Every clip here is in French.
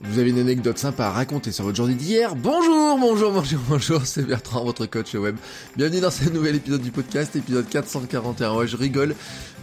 Vous avez une anecdote sympa à raconter sur votre journée d'hier Bonjour, bonjour, bonjour, bonjour, c'est Bertrand, votre coach web. Bienvenue dans ce nouvel épisode du podcast, épisode 441. Ouais, je rigole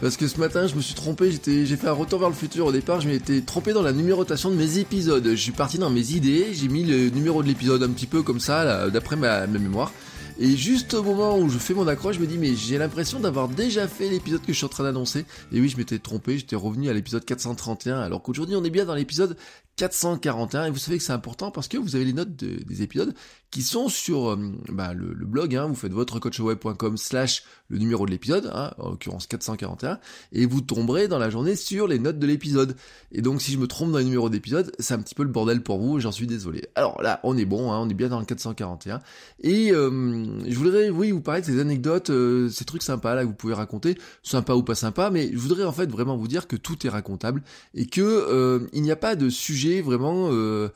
parce que ce matin, je me suis trompé, j'ai fait un retour vers le futur au départ, je m'étais trompé dans la numérotation de mes épisodes. Je suis parti dans mes idées, j'ai mis le numéro de l'épisode un petit peu comme ça d'après ma mémoire. Et juste au moment où je fais mon accroche, je me dis mais j'ai l'impression d'avoir déjà fait l'épisode que je suis en train d'annoncer. Et oui, je m'étais trompé, j'étais revenu à l'épisode 431, alors qu'aujourd'hui on est bien dans l'épisode 441 et vous savez que c'est important parce que vous avez les notes des épisodes qui sont sur euh, bah, le, blog, hein. vous faites votrecoachwebcom slash le numéro de l'épisode, hein, en l'occurrence 441, et vous tomberez dans la journée sur les notes de l'épisode. Et donc si je me trompe dans les numéros d'épisode, c'est un petit peu le bordel pour vous, j'en suis désolé. Alors là, on est bon, hein, on est bien dans le 441. Et euh, je voudrais, oui, vous parler de ces anecdotes, euh, ces trucs sympas là que vous pouvez raconter, sympa ou pas sympa, mais je voudrais en fait vraiment vous dire que tout est racontable et que il n'y a pas de sujet vraiment euh,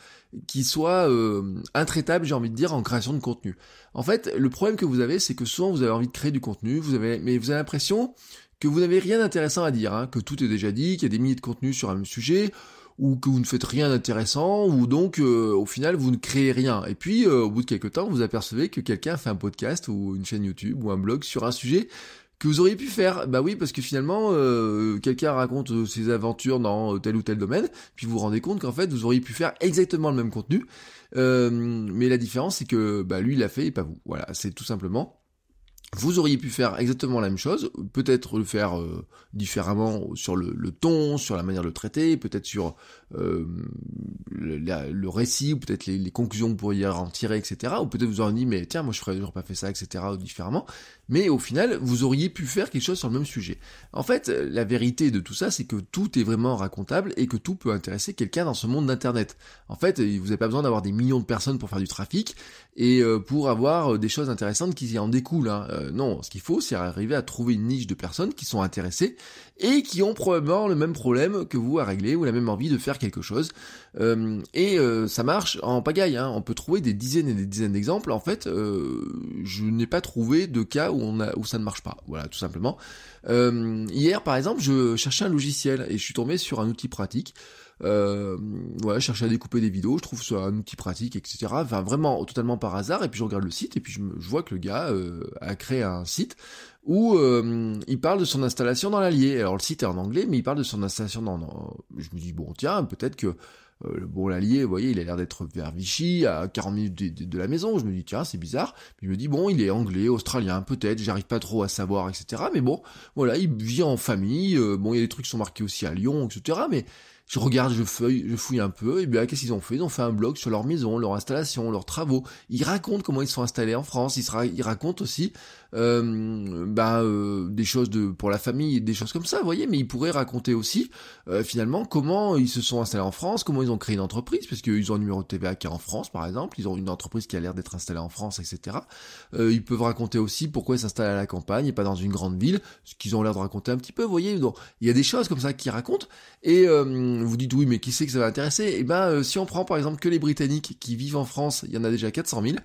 qui soit euh, intraitable, j'ai envie de dire, en création de contenu. En fait, le problème que vous avez, c'est que souvent vous avez envie de créer du contenu, vous avez, mais vous avez l'impression que vous n'avez rien d'intéressant à dire, hein, que tout est déjà dit, qu'il y a des milliers de contenus sur un même sujet, ou que vous ne faites rien d'intéressant, ou donc euh, au final vous ne créez rien. Et puis au bout de quelques temps, vous apercevez que quelqu'un fait un podcast ou une chaîne YouTube ou un blog sur un sujet que vous auriez pu faire. Bah oui, parce que finalement, euh, quelqu'un raconte euh, ses aventures dans euh, tel ou tel domaine, puis vous vous rendez compte qu'en fait, vous auriez pu faire exactement le même contenu. mais la différence, c'est que bah, lui, il l'a fait et pas vous. Voilà, c'est tout simplement. Vous auriez pu faire exactement la même chose, peut-être le faire différemment sur le, le, ton, sur la manière de le traiter, peut-être sur euh, le récit, ou peut-être les, conclusions que vous pourriez en tirer, etc. Ou peut-être vous aurez dit, mais tiens, moi je toujours pas fait ça, etc. ou différemment. Mais au final, vous auriez pu faire quelque chose sur le même sujet. En fait, la vérité de tout ça, c'est que tout est vraiment racontable et que tout peut intéresser quelqu'un dans ce monde d'Internet. En fait, vous n'avez pas besoin d'avoir des millions de personnes pour faire du trafic et euh, pour avoir euh, des choses intéressantes qui en découlent. Hein. non, ce qu'il faut, c'est arriver à trouver une niche de personnes qui sont intéressées et qui ont probablement le même problème que vous à régler ou la même envie de faire quelque chose. Euh, et euh, ça marche en pagaille, hein. on peut trouver des dizaines et des dizaines d'exemples. En fait, euh, je n'ai pas trouvé de cas où, on a, où ça ne marche pas. Voilà, tout simplement. hier, par exemple, je cherchais un logiciel et je suis tombé sur un outil pratique euh, ouais, chercher à découper des vidéos, je trouve ça un outil pratique, etc. Enfin, vraiment, totalement par hasard. Et puis je regarde le site et puis je, me, je vois que le gars euh, a créé un site où euh, il parle de son installation dans l'Allier. Alors le site est en anglais, mais il parle de son installation dans. Je me dis bon, tiens, peut-être que euh, bon l'allier, vous voyez, il a l'air d'être vers Vichy, à 40 minutes de, la maison. Je me dis, tiens, c'est bizarre. je me dis, bon, il est anglais, australien, peut-être, j'arrive pas trop à savoir, etc. Mais bon, voilà, il vit en famille. bon, il y a des trucs qui sont marqués aussi à Lyon, etc. Mais je regarde, je feuille, je fouille un peu, et bien qu'est-ce qu'ils ont fait Ils ont fait un blog sur leur maison, leur installation, leurs travaux. Ils racontent comment ils sont installés en France, ils, ils racontent aussi euh, bah, euh, des choses de, pour la famille, des choses comme ça, vous voyez, mais ils pourraient raconter aussi euh, finalement comment ils se sont installés en France, comment ils ont créé une entreprise, parce qu'ils ont un numéro de TVA qui est en France par exemple, ils ont une entreprise qui a l'air d'être installée en France, etc. ils peuvent raconter aussi pourquoi ils s'installent à la campagne et pas dans une grande ville, ce qu'ils ont l'air de raconter un petit peu, vous voyez, donc il y a des choses comme ça qu'ils racontent, et vous dites oui mais qui sait que ça va intéresser Et eh ben si on prend par exemple que les Britanniques qui vivent en France, il y en a déjà 400 000,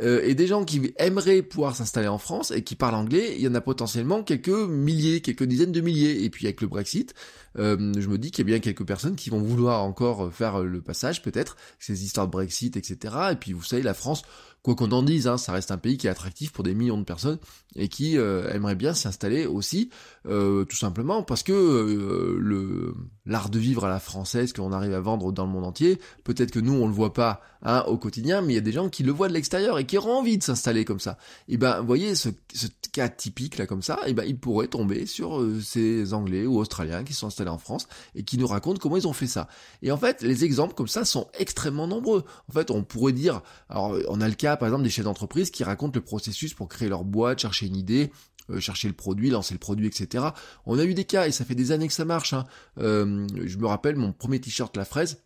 et des gens qui aimeraient pouvoir s'installer en France, et qui parlent anglais, il y en a potentiellement quelques milliers, quelques dizaines de milliers. Et puis avec le Brexit, euh, je me dis qu'il y a bien quelques personnes qui vont vouloir encore faire le passage, peut-être, ces histoires de Brexit, etc. Et puis vous savez, la France Quoi qu'on en dise, hein, ça reste un pays qui est attractif pour des millions de personnes et qui euh, aimerait bien s'installer aussi, euh, tout simplement parce que euh, l'art de vivre à la française qu'on arrive à vendre dans le monde entier, peut-être que nous on le voit pas hein, au quotidien, mais il y a des gens qui le voient de l'extérieur et qui auront envie de s'installer comme ça. Et eh ben, vous voyez ce, ce, cas typique là comme ça, et eh ben il pourrait tomber sur ces Anglais ou Australiens qui sont installés en France et qui nous racontent comment ils ont fait ça. Et en fait, les exemples comme ça sont extrêmement nombreux. En fait, on pourrait dire, alors on a le cas par exemple des chefs d'entreprise qui racontent le processus pour créer leur boîte, chercher une idée, euh, chercher le produit, lancer le produit, etc. On a eu des cas et ça fait des années que ça marche. Hein. Euh, je me rappelle mon premier t-shirt La Fraise.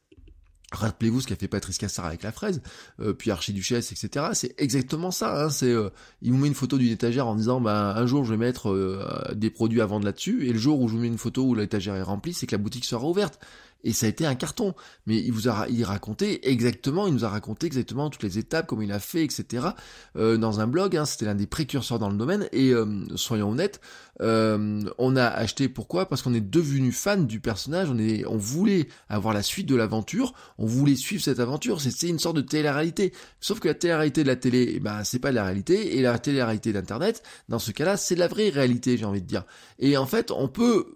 Rappelez-vous ce qu'a fait Patrice Cassar avec la fraise, euh, puis Archiduchesse, etc. C'est exactement ça. Hein. c'est, il vous met une photo d'une étagère en disant, bah, un jour je vais mettre des produits à vendre là-dessus, et le jour où je vous mets une photo où l'étagère est remplie, c'est que la boutique sera ouverte et ça a été un carton. Mais il vous a il raconté exactement, il nous a raconté exactement toutes les étapes, comment il a fait, etc. Euh, dans un blog, hein. c'était l'un des précurseurs dans le domaine. Et euh, soyons honnêtes, euh, on a acheté pourquoi Parce qu'on est devenu fan du personnage. On est, on voulait avoir la suite de l'aventure. On voulait suivre cette aventure. C'était une sorte de télé-réalité. Sauf que la télé-réalité de la télé, eh ben c'est pas de la réalité. Et la télé-réalité d'internet, dans ce cas-là, c'est la vraie réalité, j'ai envie de dire. Et en fait, on peut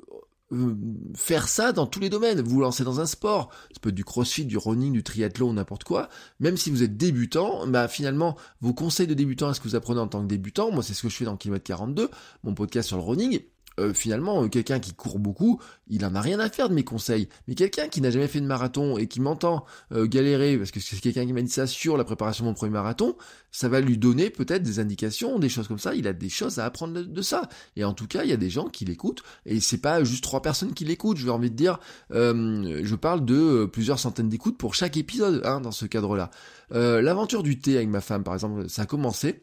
euh, faire ça dans tous les domaines. Vous vous lancez dans un sport, ça peut être du crossfit, du running, du triathlon, n'importe quoi. Même si vous êtes débutant, bah finalement, vos conseils de débutant, à ce que vous apprenez en tant que débutant Moi, c'est ce que je fais dans Kilomètre 42, mon podcast sur le running. Euh, finalement, euh, quelqu'un qui court beaucoup, il en a rien à faire de mes conseils. Mais quelqu'un qui n'a jamais fait de marathon et qui m'entend euh, galérer, parce que c'est quelqu'un qui m'a dit ça sur la préparation de mon premier marathon, ça va lui donner peut-être des indications, des choses comme ça. Il a des choses à apprendre de, ça. Et en tout cas, il y a des gens qui l'écoutent. Et c'est pas juste trois personnes qui l'écoutent. Je vais envie de dire, je parle de plusieurs centaines d'écoutes pour chaque épisode, hein, dans ce cadre-là. L'aventure du thé avec ma femme, par exemple, ça a commencé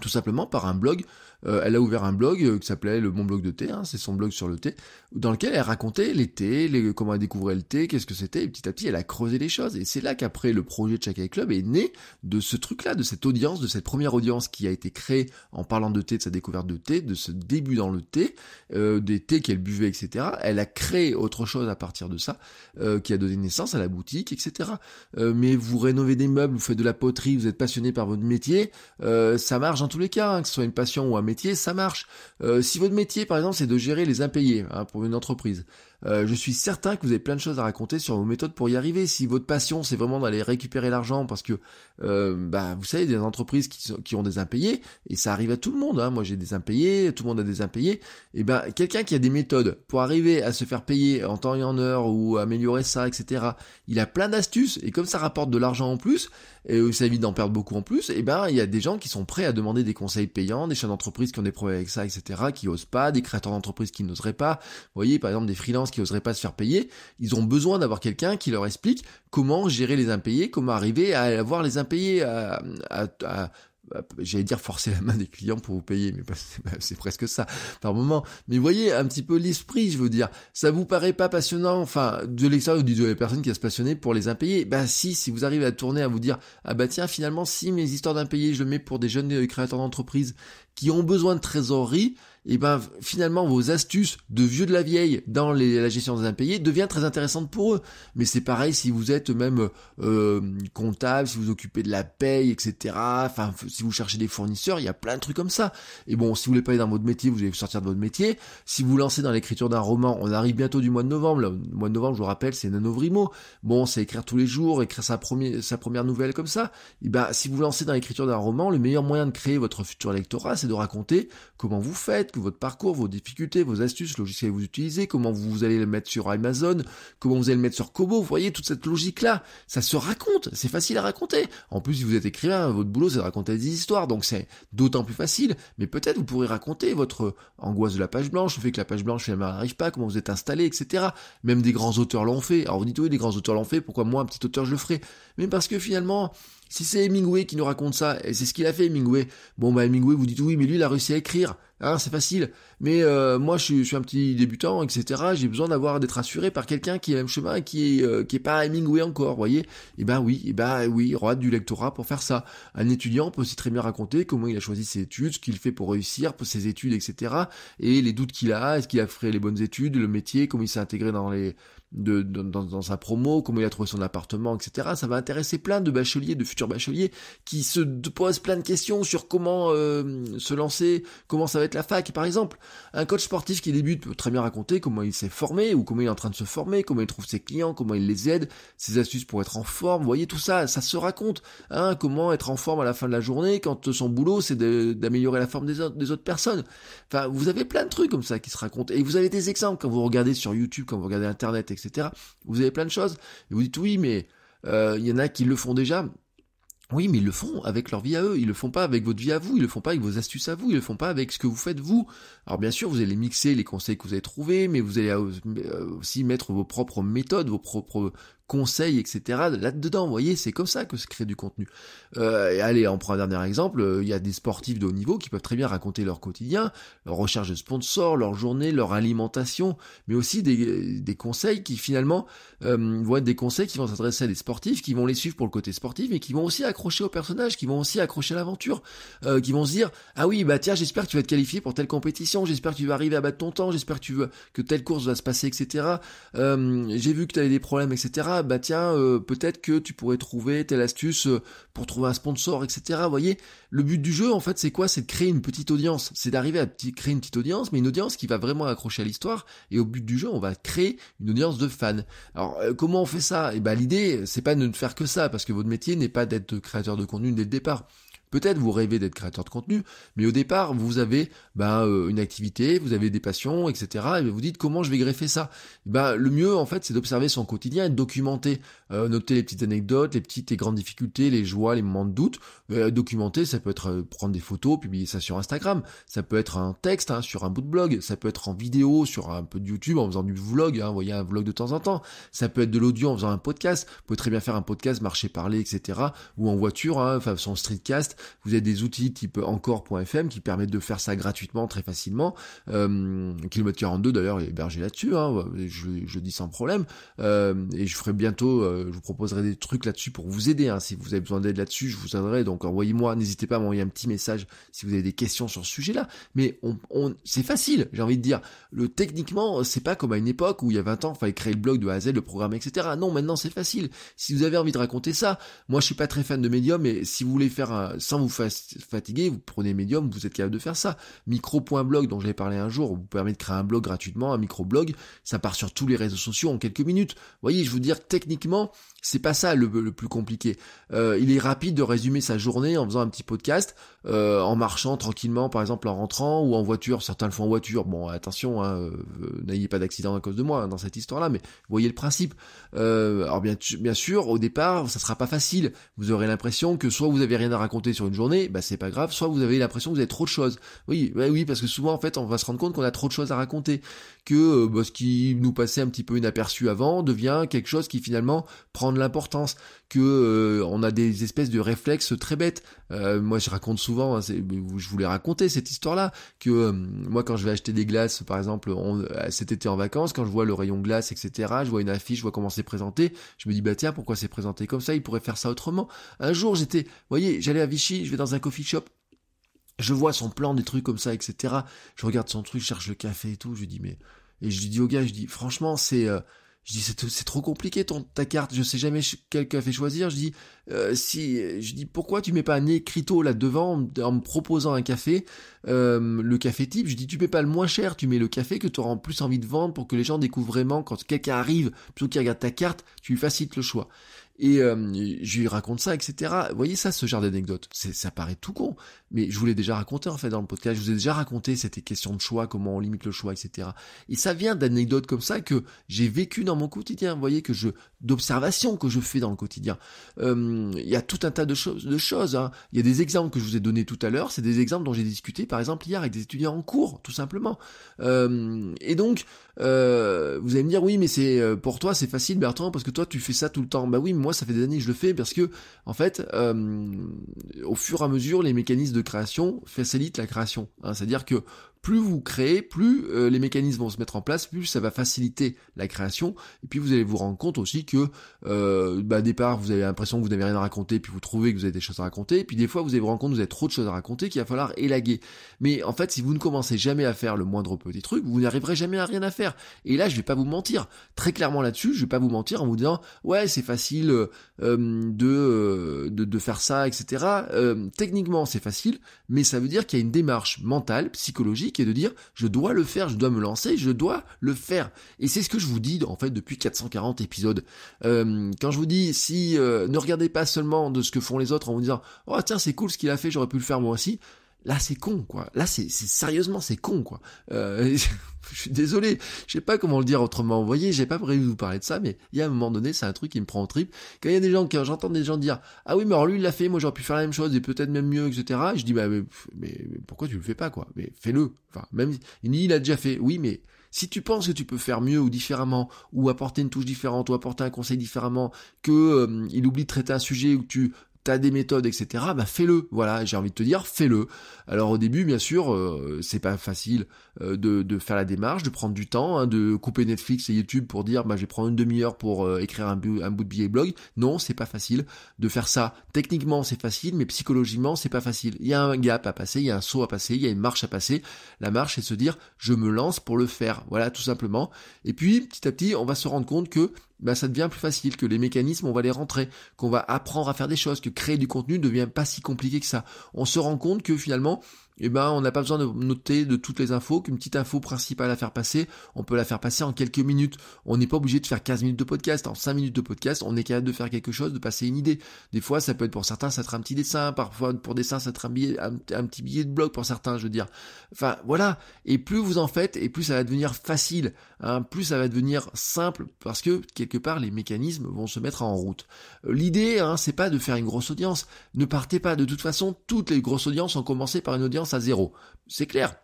tout simplement par un blog euh, elle a ouvert un blog euh, qui s'appelait le Bon Blog de thé, hein, c'est son blog sur le thé, dans lequel elle racontait les thés, les, comment elle découvrait le thé, qu'est-ce que c'était, et petit à petit elle a creusé les choses. Et c'est là qu'après le projet de Chakai Club est né de ce truc-là, de cette audience, de cette première audience qui a été créée en parlant de thé, de sa découverte de thé, de ce début dans le thé, euh, des thés qu'elle buvait, etc. Elle a créé autre chose à partir de ça, qui a donné naissance à la boutique, etc. mais vous rénovez des meubles, vous faites de la poterie, vous êtes passionné par votre métier, ça marche en tous les cas, hein, que ce soit une passion ou un métier, ça marche. Euh, si votre métier, par exemple, c'est de gérer les impayés hein, pour une entreprise, euh, je suis certain que vous avez plein de choses à raconter sur vos méthodes pour y arriver. Si votre passion c'est vraiment d'aller récupérer l'argent, parce que euh, bah, vous savez, des entreprises qui, ont des impayés, et ça arrive à tout le monde, hein. moi j'ai des impayés, tout le monde a des impayés, et eh ben quelqu'un qui a des méthodes pour arriver à se faire payer en temps et en heure ou améliorer ça, etc., il a plein d'astuces, et comme ça rapporte de l'argent en plus, et ça évite d'en perdre beaucoup en plus, et eh ben il y a des gens qui sont prêts à demander des conseils payants, des chefs d'entreprise qui ont des problèmes avec ça, etc., qui osent pas, des créateurs d'entreprise qui n'oseraient pas. Vous voyez, par exemple, des freelances qui n'oseraient pas se faire payer, ils ont besoin d'avoir quelqu'un qui leur explique comment gérer les impayés, comment arriver à avoir les impayés, à, j'allais dire forcer la main des clients pour vous payer, mais c'est presque ça par moment. Mais voyez un petit peu l'esprit, je veux dire. Ça vous paraît pas passionnant, enfin, de l'extérieur, du de la personne qui va se passionner pour les impayés. Bah si, si vous arrivez à tourner, à vous dire, ah bah tiens, finalement, si mes histoires d'impayés, je le mets pour des jeunes créateurs d'entreprises qui ont besoin de trésorerie, et eh ben finalement vos astuces de vieux de la vieille dans la gestion des impayés devient très intéressante pour eux. Mais c'est pareil si vous êtes même euh, comptable, si vous, occupez de la paye, etc. Enfin, si vous cherchez des fournisseurs, il y a plein de trucs comme ça. Et bon, si vous voulez pas aller dans votre métier, vous allez sortir de votre métier. Si vous lancez dans l'écriture d'un roman, on arrive bientôt du mois de novembre. Le mois de novembre, je vous rappelle, c'est Nanovrimo. Bon, c'est écrire tous les jours, écrire sa, première, nouvelle comme ça. Et eh ben, si vous lancez dans l'écriture d'un roman, le meilleur moyen de créer votre futur électorat c'est de raconter comment vous faites que votre parcours, vos difficultés, vos astuces, logiciels que vous utilisez, comment vous allez le mettre sur Amazon, comment vous allez le mettre sur Kobo, vous voyez toute cette logique-là, ça se raconte, c'est facile à raconter. En plus, si vous êtes écrivain, votre boulot c'est de raconter des histoires, donc c'est d'autant plus facile, mais peut-être vous pourrez raconter votre angoisse de la page blanche, le fait que la page blanche elle n'arrive pas, comment vous êtes installé, etc. Même des grands auteurs l'ont fait. Alors vous dites oui, des grands auteurs l'ont fait, pourquoi moi, un petit auteur, je le ferai Mais parce que finalement, si c'est Hemingway qui nous raconte ça, et c'est ce qu'il a fait Hemingway, bon bah Hemingway vous dites oui, mais lui il a réussi à écrire. Ah, c'est facile mais euh, moi je suis, un petit débutant, etc. J'ai besoin d'avoir d'être assuré par quelqu'un qui est le même chemin qui est euh, qui est pas Hemingway encore, voyez Et eh ben oui, et eh ben oui, roi du lectorat pour faire ça. Un étudiant peut aussi très bien raconter comment il a choisi ses études, ce qu'il fait pour réussir, pour ses études, etc. Et les doutes qu'il a, est-ce qu'il a fait les bonnes études, le métier, comment il s'est intégré dans les dans, sa promo, comment il a trouvé son appartement, etc. Ça va intéresser plein de bacheliers, de futurs bacheliers, qui se posent plein de questions sur comment euh, se lancer, comment ça va être la fac, par exemple. Un coach sportif qui débute peut très bien raconter comment il s'est formé ou comment il est en train de se former, comment il trouve ses clients, comment il les aide, ses astuces pour être en forme. Vous voyez tout ça, ça se raconte. Hein, comment être en forme à la fin de la journée quand son boulot c'est d'améliorer la forme des, autres personnes. Enfin, vous avez plein de trucs comme ça qui se racontent et vous avez des exemples quand vous regardez sur YouTube, quand vous regardez Internet, etc. Vous avez plein de choses et vous dites oui mais euh, il y en a qui le font déjà. Oui, mais ils le font avec leur vie à eux, ils le font pas avec votre vie à vous, ils le font pas avec vos astuces à vous, ils le font pas avec ce que vous faites vous. Alors bien sûr, vous allez mixer les conseils que vous avez trouvés, mais vous allez euh, euh, aussi mettre vos propres méthodes, vos propres conseils, etc. Là-dedans, vous voyez, c'est comme ça que se crée du contenu. Euh, allez, on prend un dernier exemple, euh, il y a des sportifs de haut niveau qui peuvent très bien raconter leur quotidien, leur recherche de sponsors, leur journée, leur alimentation, mais aussi des, des conseils qui finalement euh, vont être des conseils qui vont s'adresser à des sportifs, qui vont les suivre pour le côté sportif, mais qui vont aussi accrocher au personnage, qui vont aussi accrocher à l'aventure, euh, qui vont se dire, ah oui, bah tiens, j'espère que tu vas te qualifier pour telle compétition, j'espère que tu vas arriver à battre ton temps, j'espère que tu veux que telle course va se passer, etc. Euh, j'ai vu que tu avais des problèmes, etc bah tiens, euh, peut-être que tu pourrais trouver telle astuce euh, pour trouver un sponsor, etc. voyez, le but du jeu, en fait, c'est quoi C'est de créer une petite audience. C'est d'arriver à créer une petite audience, mais une audience qui va vraiment accrocher à l'histoire. Et au but du jeu, on va créer une audience de fans. Alors, euh, comment on fait ça Et eh bah, ben, l'idée, c'est pas de ne faire que ça, parce que votre métier n'est pas d'être créateur de contenu dès le départ. Peut-être vous rêvez d'être créateur de contenu, mais au départ, vous avez bah, euh, une activité, vous avez des passions, etc. Et vous dites comment je vais greffer ça Ben Le mieux, en fait, c'est d'observer son quotidien et de documenter. Euh, noter les petites anecdotes, les petites et grandes difficultés, les joies, les moments de doute. Euh, documenter, ça peut être prendre des photos, publier ça sur Instagram. Ça peut être un texte hein, sur un bout de blog. Ça peut être en vidéo, sur un peu de YouTube, en faisant du vlog. Hein, voyez, un vlog de temps en temps. Ça peut être de l'audio en faisant un podcast. Vous pouvez très bien faire un podcast, marcher, parler, etc. Ou en voiture, hein, enfin, son streetcast. Vous avez des outils type encore.fm qui permettent de faire ça gratuitement, très facilement. Euh, Kilomètre 42 d'ailleurs est hébergé là-dessus, hein. je, je, dis sans problème. Euh, et je ferai bientôt, euh, je vous proposerai des trucs là-dessus pour vous aider. Hein. Si vous avez besoin d'aide là-dessus, je vous aiderai. Donc envoyez-moi, n'hésitez pas à m'envoyer un petit message si vous avez des questions sur ce sujet-là. Mais on, c'est facile, j'ai envie de dire. Le techniquement, c'est pas comme à une époque où il y a 20 ans, il fallait créer le blog de A à Z, le programme, etc. Non, maintenant c'est facile. Si vous avez envie de raconter ça, moi je suis pas très fan de médium, mais si vous voulez faire un, sans vous fatiguer, vous prenez Medium, vous êtes capable de faire ça. Micro.blog dont j'ai parlé un jour, vous permet de créer un blog gratuitement, un micro-blog, ça part sur tous les réseaux sociaux en quelques minutes. voyez, je veux dire, techniquement, c'est pas ça le, plus compliqué. Euh, il est rapide de résumer sa journée en faisant un petit podcast, euh, en marchant tranquillement, par exemple en rentrant, ou en voiture, certains le font en voiture. Bon, attention, hein, euh, n'ayez pas d'accident à cause de moi hein, dans cette histoire-là, mais voyez le principe. alors bien, bien sûr, au départ, ça sera pas facile. Vous aurez l'impression que soit vous avez rien à raconter une journée, bah c'est pas grave. Soit vous avez l'impression que vous avez trop de choses. Oui, bah oui, parce que souvent en fait on va se rendre compte qu'on a trop de choses à raconter, que euh, bah, ce qui nous passait un petit peu inaperçu avant devient quelque chose qui finalement prend de l'importance, que euh, on a des espèces de réflexes très bêtes. Euh, moi, je raconte souvent, hein, je voulais raconter cette histoire-là, que moi, quand je vais acheter des glaces, par exemple, cet été en vacances, quand je vois le rayon glace, etc., je vois une affiche, je vois comment c'est présenté, je me dis bah tiens, pourquoi c'est présenté comme ça il pourrait faire ça autrement. Un jour, j'étais, vous voyez, j'allais à Vichy, je vais dans un coffee shop, je vois son plan, des trucs comme ça, etc. Je regarde son truc, je cherche le café et tout. Je lui dis, mais. Et je lui dis au gars, je dis, franchement, c'est. Euh, je dis, c'est trop compliqué ton, ta carte, je sais jamais quel café choisir. Je dis, euh, si, je dis, pourquoi tu mets pas un écriteau là devant en me proposant un café, euh, le café type Je dis, tu mets pas le moins cher, tu mets le café que tu auras en plus envie de vendre pour que les gens découvrent vraiment quand quelqu'un arrive, plutôt qu'il regarde ta carte, tu lui facilites le choix. Et euh, je lui raconte ça, etc. Vous voyez ça, ce genre d'anecdote Ça paraît tout con, mais je vous l'ai déjà raconté en fait dans le podcast, je vous ai déjà raconté cette question de choix, comment on limite le choix, etc. Et ça vient d'anecdotes comme ça que j'ai vécu dans mon quotidien, vous voyez, que je d'observations que je fais dans le quotidien. Euh, il y a tout un tas de, choses de choses. Hein. Il y a des exemples que je vous ai donnés tout à l'heure, c'est des exemples dont j'ai discuté par exemple hier avec des étudiants en cours, tout simplement. Euh, et donc, vous allez me dire, oui, mais c'est pour toi, c'est facile, Bertrand, parce que toi, tu fais ça tout le temps. Bah oui, moi, ça fait des années que je le fais parce que, en fait, euh, au fur et à mesure, les mécanismes de création facilitent la création. Hein. C'est-à-dire que plus vous créez, plus euh, les mécanismes vont se mettre en place, plus ça va faciliter la création. Et puis vous allez vous rendre compte aussi que, euh, bah, départ, vous avez l'impression que vous n'avez rien à raconter, puis vous trouvez que vous avez des choses à raconter. Et puis des fois, vous allez vous rendre compte que vous avez trop de choses à raconter, qu'il va falloir élaguer. Mais en fait, si vous ne commencez jamais à faire le moindre petit truc, vous n'arriverez jamais à rien à faire. Et là, je ne vais pas vous mentir. Très clairement là-dessus, je ne vais pas vous mentir en vous disant, ouais, c'est facile euh, euh, de, de, de, faire ça, etc. techniquement, c'est facile, mais ça veut dire qu'il y a une démarche mentale, psychologique, et de dire je dois le faire, je dois me lancer, je dois le faire. Et c'est ce que je vous dis en fait depuis 440 épisodes. Euh, quand je vous dis si euh, ne regardez pas seulement de ce que font les autres en vous disant oh tiens c'est cool ce qu'il a fait, j'aurais pu le faire moi aussi. Là, c'est con, quoi. Là, c'est sérieusement, c'est con, quoi. Euh, je suis désolé, je sais pas comment le dire autrement. Vous voyez, j'ai pas prévu de vous parler de ça, mais il y a un moment donné, c'est un truc qui me prend en trip. Quand il y a des gens, qui, j'entends des gens dire, ah oui, mais alors lui, il l'a fait, moi j'aurais pu faire la même chose et peut-être même mieux, etc. je dis, bah, mais, pourquoi tu le fais pas, quoi Mais fais-le. Enfin, même, il a déjà fait. Oui, mais si tu penses que tu peux faire mieux ou différemment, ou apporter une touche différente, ou apporter un conseil différemment, que euh, il oublie de traiter un sujet ou que tu t'as des méthodes, etc., bah fais-le. Voilà, j'ai envie de te dire, fais-le. Alors au début, bien sûr, euh, c'est pas facile euh, de, faire la démarche, de prendre du temps, hein, de couper Netflix et YouTube pour dire, bah je vais prendre une demi-heure pour euh, écrire un, un bout de billet blog. Non, c'est pas facile de faire ça. Techniquement, c'est facile, mais psychologiquement, c'est pas facile. Il y a un gap à passer, il y a un saut à passer, il y a une marche à passer. La marche, c'est de se dire, je me lance pour le faire. Voilà, tout simplement. Et puis, petit à petit, on va se rendre compte que bah, ça devient plus facile, que les mécanismes, on va les rentrer, qu'on va apprendre à faire des choses, que créer du contenu ne devient pas si compliqué que ça. On se rend compte que finalement, eh ben, on n'a pas besoin de noter de toutes les infos, qu'une petite info principale à faire passer, on peut la faire passer en quelques minutes. On n'est pas obligé de faire 15 minutes de podcast, en 5 minutes de podcast, on est capable de faire quelque chose, de passer une idée. Des fois, ça peut être pour certains, ça sera un petit dessin, parfois pour dessin, ça sera un, un, petit billet de blog pour certains, je veux dire. Enfin, voilà. Et plus vous en faites, et plus ça va devenir facile, hein, plus ça va devenir simple, parce que quelque part, les mécanismes vont se mettre en route. L'idée, hein, c'est pas de faire une grosse audience. Ne partez pas, de toute façon, toutes les grosses audiences ont commencé par une audience à zéro. C'est clair,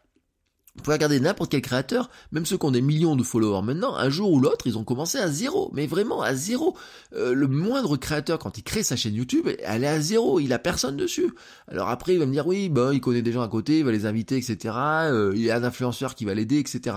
vous pouvez regarder n'importe quel créateur, même ceux qui ont des millions de followers maintenant, un jour ou l'autre, ils ont commencé à zéro, mais vraiment à zéro. Euh, le moindre créateur, quand il crée sa chaîne YouTube, elle est à zéro, il a personne dessus. Alors après, il va me dire, oui, ben, il connaît des gens à côté, il va les inviter, etc. Euh, il y a un influenceur qui va l'aider, etc.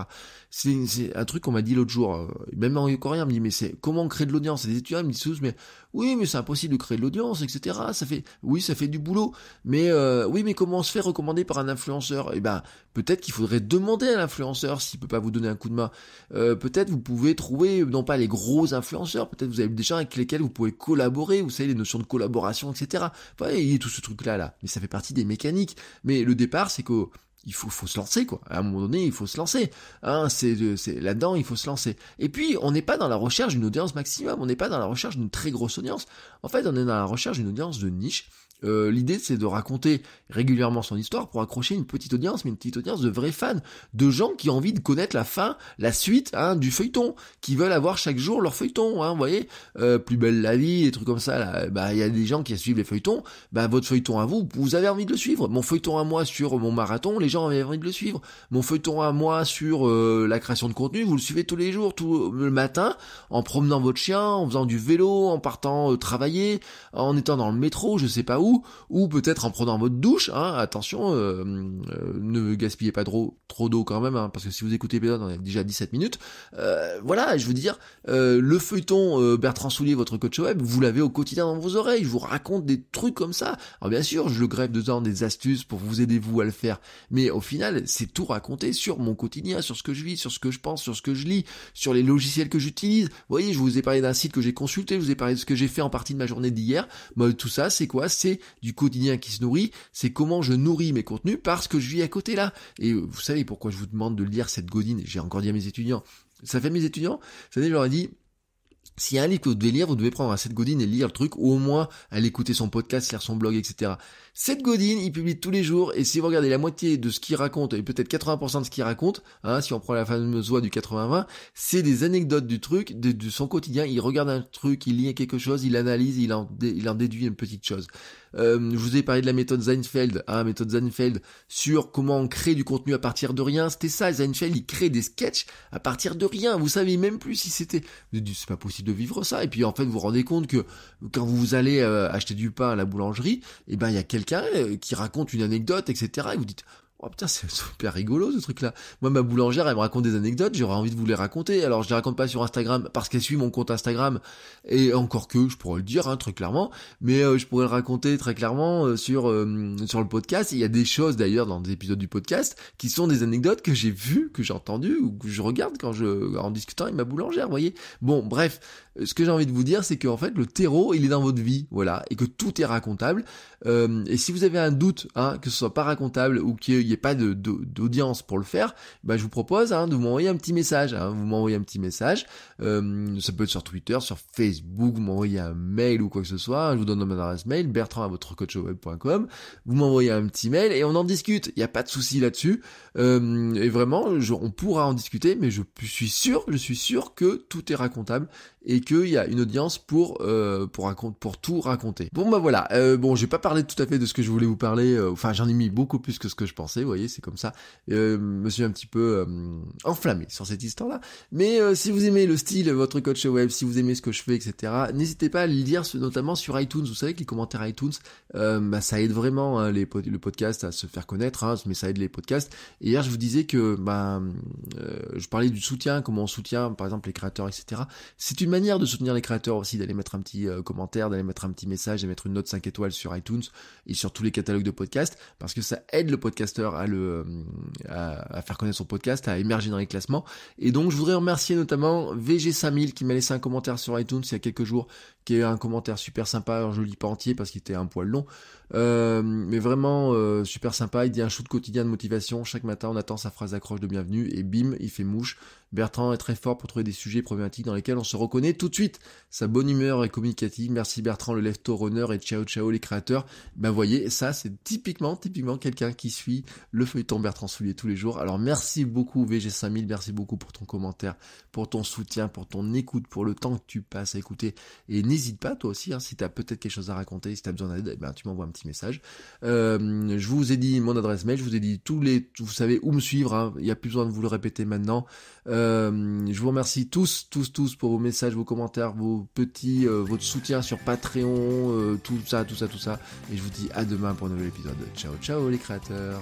C'est un truc qu'on m'a dit l'autre jour, euh, même en coréen, me dit, mais c'est comment créer de l'audience Et des étudiants me disent, mais oui, mais c'est impossible de créer de l'audience, etc. Ça fait, oui, ça fait du boulot, mais oui, mais comment se fait recommander par un influenceur Eh ben, Peut-être qu'il faudrait demander à l'influenceur s'il peut pas vous donner un coup de main. Euh, peut-être vous pouvez trouver, non pas les gros influenceurs, peut-être vous avez des gens avec lesquels vous pouvez collaborer, vous savez, les notions de collaboration, etc. il y a tout ce truc-là, là. Mais ça fait partie des mécaniques. Mais le départ, c'est qu'il faut, se lancer quoi. À un moment donné, il faut se lancer. Hein, c'est, là-dedans, il faut se lancer. Et puis, on n'est pas dans la recherche d'une audience maximum. On n'est pas dans la recherche d'une très grosse audience. En fait, on est dans la recherche d'une audience de niche euh, l'idée, c'est de raconter régulièrement son histoire pour accrocher une petite audience, mais une petite audience de vrais fans, de gens qui ont envie de connaître la fin, la suite hein, du feuilleton, qui veulent avoir chaque jour leur feuilleton. Hein, vous voyez, euh, plus belle la vie, des trucs comme ça. Bah, il y a des gens qui suivent les feuilletons. Bah, votre feuilleton à vous, vous avez envie de le suivre. Mon feuilleton à moi sur mon marathon, les gens avaient envie de le suivre. Mon feuilleton à moi sur euh, la création de contenu, vous le suivez tous les jours, tout le matin, en promenant votre chien, en faisant du vélo, en partant travailler, en étant dans le métro, je sais pas où ou peut-être en prenant votre douche, hein, attention, euh, euh, ne gaspillez pas trop, trop d'eau quand même, hein, parce que si vous écoutez l'épisode, on est déjà 17 minutes, euh, voilà, je veux dire, le feuilleton Bertrand Soulier, votre coach web, vous l'avez au quotidien dans vos oreilles, je vous raconte des trucs comme ça, alors bien sûr, je le greffe dedans des astuces pour vous aider vous à le faire, mais au final, c'est tout raconté sur mon quotidien, sur ce que je vis, sur ce que je pense, sur ce que je lis, sur les logiciels que j'utilise, vous voyez, je vous ai parlé d'un site que j'ai consulté, je vous ai parlé de ce que j'ai fait en partie de ma journée d'hier, bah, tout ça, c'est quoi C'est du quotidien qui se nourrit, c'est comment je nourris mes contenus parce que je vis à côté là. Et euh, vous savez pourquoi je vous demande de lire cette godine, j'ai encore dit à mes étudiants, ça fait mes étudiants, ça je leur ai dit, s'il y a un livre que vous devez lire, vous devez prendre cette godine et lire le truc, ou au moins aller écouter son podcast, lire son blog, etc. Seth Godin, il publie tous les jours, et si vous regardez la moitié de ce qu'il raconte, et peut-être 80% de ce qu'il raconte, hein, si on prend la fameuse voix du 80-20, c'est des anecdotes du truc, de, son quotidien, il regarde un truc, il lit quelque chose, il analyse, il en, déduit une petite chose. Euh, je vous ai parlé de la méthode Seinfeld, hein, méthode Seinfeld sur comment on crée du contenu à partir de rien. C'était ça, Seinfeld, il crée des sketchs à partir de rien. Vous savez même plus si c'était, c'est pas possible de vivre ça. Et puis en fait, vous vous rendez compte que quand vous allez euh, acheter du pain à la boulangerie, eh ben il y a quelqu'un euh, qui raconte une anecdote, etc. Et vous dites, Oh putain, c'est super rigolo ce truc-là. Moi, ma boulangère, elle me raconte des anecdotes, j'aurais envie de vous les raconter. Alors, je les raconte pas sur Instagram parce qu'elle suit mon compte Instagram. Et encore que, je pourrais le dire hein, très clairement, mais euh, je pourrais le raconter très clairement euh, sur euh, sur le podcast. il y a des choses d'ailleurs dans des épisodes du podcast qui sont des anecdotes que j'ai vues, que j'ai entendues ou que je regarde quand je en discutant avec ma boulangère, vous voyez. Bon, bref, ce que j'ai envie de vous dire, c'est qu'en fait, le terreau, il est dans votre vie, voilà, et que tout est racontable. et si vous avez un doute, hein, que ce soit pas racontable ou qu'il n'y a pas d'audience pour le faire, bah, je vous propose hein, de m'envoyer un petit message. Hein. Vous m'envoyez un petit message, euh, ça peut être sur Twitter, sur Facebook, vous m'envoyez un mail ou quoi que ce soit. Hein. Je vous donne mon adresse mail, bertrand à votre Vous m'envoyez un petit mail et on en discute. Il n'y a pas de souci là-dessus. Euh, et vraiment, on pourra en discuter, mais je suis sûr, je suis sûr que tout est racontable et qu'il y a une audience pour euh, pour raconte pour tout raconter. Bon bah voilà. Euh, bon, j'ai pas parlé tout à fait de ce que je voulais vous parler. Euh, enfin, j'en ai mis beaucoup plus que ce que je pensais. Vous voyez, c'est comme ça. Euh, me suis un petit peu euh, enflammé sur cette histoire-là. Mais euh, si vous aimez le style, votre coach web, si vous aimez ce que je fais, etc. N'hésitez pas à le lire, notamment sur iTunes. Vous savez que les commentaires iTunes, bah, ça aide vraiment hein, le podcast à se faire connaître, hein, mais ça aide les podcasts. hier, je vous disais que bah, je parlais du soutien, comment on soutient, par exemple, les créateurs, etc. C'est une de soutenir les créateurs aussi, d'aller mettre un petit euh, commentaire, d'aller mettre un petit message, d'aller mettre une note 5 étoiles sur iTunes et sur tous les catalogues de podcasts, parce que ça aide le podcasteur à le euh, à, faire connaître son podcast, à émerger dans les classements. Et donc je voudrais remercier notamment VG5000 qui m'a laissé un commentaire sur iTunes il y a quelques jours, qui est un commentaire super sympa, je ne lis pas entier parce qu'il était un poil long, euh, mais vraiment euh, super sympa. Il dit un shoot quotidien de motivation. Chaque matin, on attend sa phrase d'accroche de bienvenue et bim, il fait mouche. Bertrand est très fort pour trouver des sujets problématiques dans lesquels on se reconnaît tout de suite. Sa bonne humeur est communicative. Merci Bertrand, le lefto runner et ciao ciao les créateurs. Ben voyez, ça c'est typiquement, typiquement quelqu'un qui suit le feuilleton Bertrand Soulier tous les jours. Alors merci beaucoup VG5000, merci beaucoup pour ton commentaire, pour ton soutien, pour ton écoute, pour le temps que tu passes à écouter. Et n'hésite pas toi aussi, hein, si tu as peut-être quelque chose à raconter, si tu as besoin d'aide, eh ben, tu m'envoies un petit message. Euh, je vous ai dit mon adresse mail, je vous ai dit tous les, vous savez où me suivre. Hein. il n'y a plus besoin de vous le répéter maintenant. Euh, je vous remercie tous, tous, tous pour vos messages, vos commentaires, vos petits, euh, votre soutien sur Patreon, tout ça, tout ça, tout ça. Et je vous dis à demain pour un nouvel épisode. Ciao, ciao les créateurs.